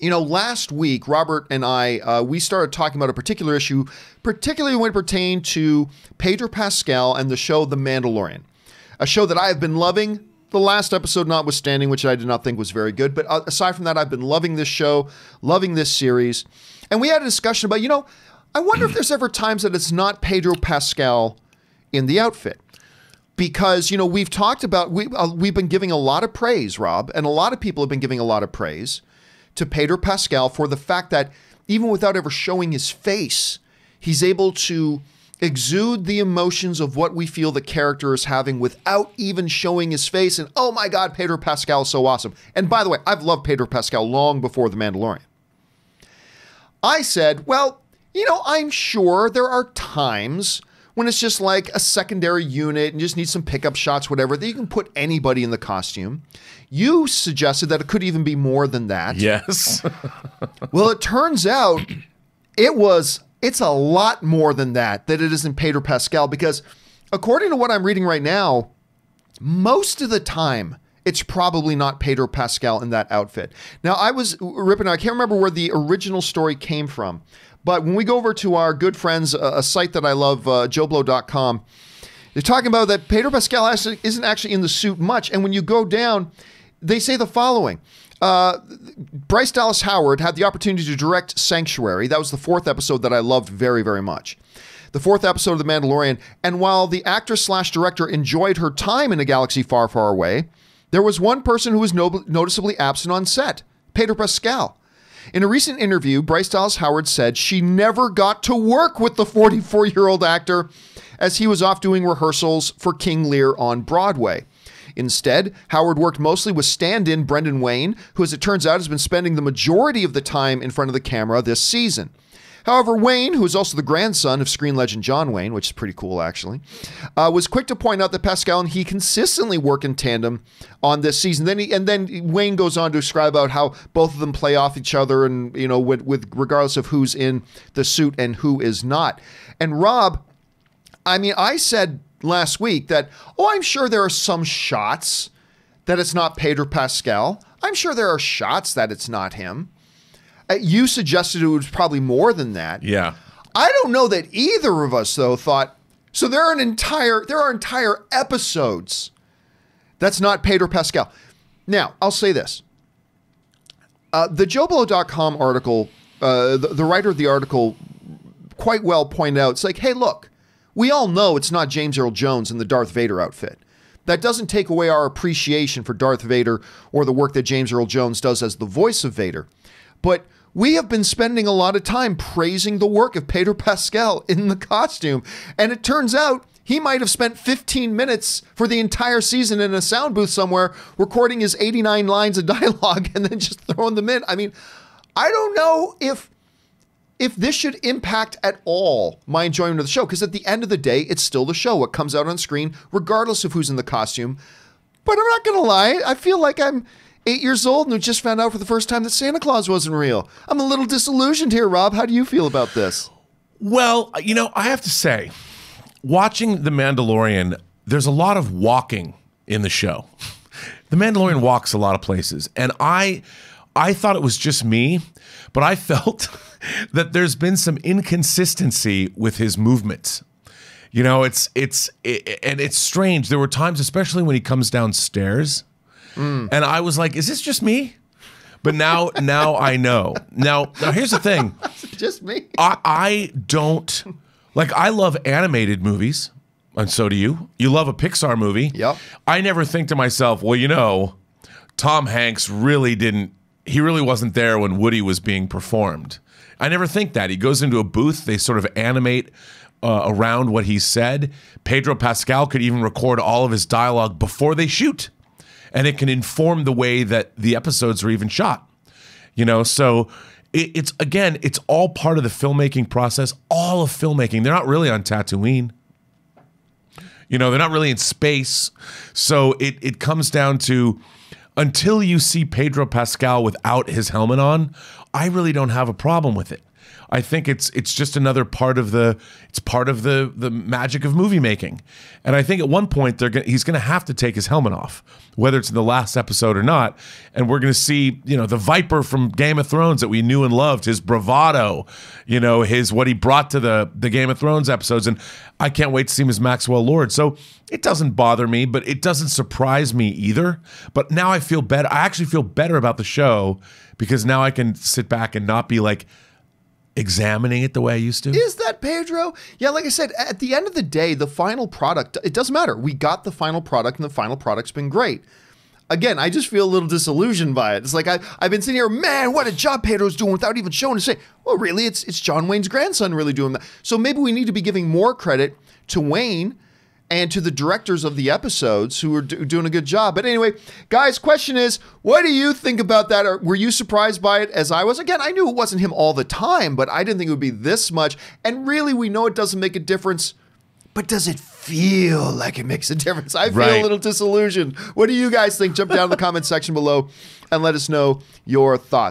you know, last week, Robert and I, uh, we started talking about a particular issue, particularly when it pertained to Pedro Pascal and the show The Mandalorian, a show that I have been loving, the last episode notwithstanding, which I did not think was very good. But uh, aside from that, I've been loving this show, loving this series. And we had a discussion about, you know, I wonder if there's ever times that it's not Pedro Pascal in the outfit because you know we've talked about we uh, we've been giving a lot of praise, Rob, and a lot of people have been giving a lot of praise to Pedro Pascal for the fact that even without ever showing his face, he's able to exude the emotions of what we feel the character is having without even showing his face. And oh my God, Pedro Pascal is so awesome. And by the way, I've loved Pedro Pascal long before The Mandalorian. I said, well, you know, I'm sure there are times when it's just like a secondary unit and just need some pickup shots, whatever, that you can put anybody in the costume. You suggested that it could even be more than that. Yes. well, it turns out it was it's a lot more than that that it isn't Pedro Pascal because according to what I'm reading right now, most of the time it's probably not Pedro Pascal in that outfit. Now, I was ripping, I can't remember where the original story came from, but when we go over to our good friends, uh, a site that I love, uh, joblo.com, they're talking about that Pedro Pascal isn't actually in the suit much. And when you go down, they say the following. Uh, Bryce Dallas Howard had the opportunity to direct Sanctuary. That was the fourth episode that I loved very, very much. The fourth episode of The Mandalorian. And while the actress slash director enjoyed her time in a galaxy far, far away, there was one person who was no- noticeably absent on set Pedro Pascal. In a recent interview, Bryce Dallas Howard said she never got to work with the 44 year old actor as he was off doing rehearsals for King Lear on Broadway. Instead, Howard worked mostly with stand in Brendan Wayne, who, as it turns out, has been spending the majority of the time in front of the camera this season. However, Wayne, who is also the grandson of screen legend John Wayne, which is pretty cool actually, uh, was quick to point out that Pascal and he consistently work in tandem on this season. Then he, and then Wayne goes on to describe about how both of them play off each other, and you know, with, with regardless of who's in the suit and who is not. And Rob, I mean, I said last week that oh, I'm sure there are some shots that it's not Pedro Pascal. I'm sure there are shots that it's not him. Uh, you suggested it was probably more than that. Yeah. I don't know that either of us though thought so. There are an entire there are entire episodes. That's not Pedro Pascal. Now I'll say this: uh, the joblo.com article, uh, the, the writer of the article, quite well pointed out. It's like, hey, look, we all know it's not James Earl Jones in the Darth Vader outfit. That doesn't take away our appreciation for Darth Vader or the work that James Earl Jones does as the voice of Vader. But we have been spending a lot of time praising the work of Peter Pascal in the costume. And it turns out he might have spent 15 minutes for the entire season in a sound booth somewhere recording his 89 lines of dialogue and then just throwing them in. I mean, I don't know if if this should impact at all my enjoyment of the show because at the end of the day, it's still the show what comes out on screen regardless of who's in the costume. But I'm not going to lie, I feel like I'm eight years old and who just found out for the first time that Santa Claus wasn't real. I'm a little disillusioned here, Rob. How do you feel about this? Well, you know, I have to say, watching The Mandalorian, there's a lot of walking in the show. The Mandalorian walks a lot of places, and I I thought it was just me, but I felt that there's been some inconsistency with his movements. You know, it's it's it, and it's strange. There were times especially when he comes downstairs Mm. And I was like, is this just me? But now, now I know. Now, now here's the thing. just me. I, I don't like. I love animated movies, and so do you. You love a Pixar movie. Yep. I never think to myself, well, you know, Tom Hanks really didn't. He really wasn't there when Woody was being performed. I never think that. He goes into a booth. They sort of animate uh, around what he said. Pedro Pascal could even record all of his dialogue before they shoot and it can inform the way that the episodes are even shot. You know, so it, it's again, it's all part of the filmmaking process. All of filmmaking. They're not really on Tatooine. You know, they're not really in space. So it it comes down to until you see Pedro Pascal without his helmet on, I really don't have a problem with it. I think it's it's just another part of the it's part of the the magic of movie making. And I think at one point they're gonna, he's going to have to take his helmet off, whether it's in the last episode or not. And we're going to see you know the Viper from Game of Thrones that we knew and loved, his bravado, you know his what he brought to the the Game of Thrones episodes. And I can't wait to see him as Maxwell Lord. So it doesn't bother me, but it doesn't surprise me either. But now I feel better. I actually feel better about the show because now I can sit back and not be like examining it the way I used to. Is that Pedro? Yeah, like I said, at the end of the day, the final product, it doesn't matter. We got the final product and the final product's been great. Again, I just feel a little disillusioned by it. It's like I, I've been sitting here, man, what a job Pedro's doing without even showing to say, Well, really, it's, it's John Wayne's grandson really doing that. So maybe we need to be giving more credit to Wayne and to the directors of the episodes who are do doing a good job. But anyway, guys, question is, what do you think about that? Or were you surprised by it as I was? Again, I knew it wasn't him all the time, but I didn't think it would be this much. And really, we know it doesn't make a difference, but does it feel like it makes a difference? I feel right. a little disillusioned. What do you guys think? Jump down in the comment section below and let us know your thoughts.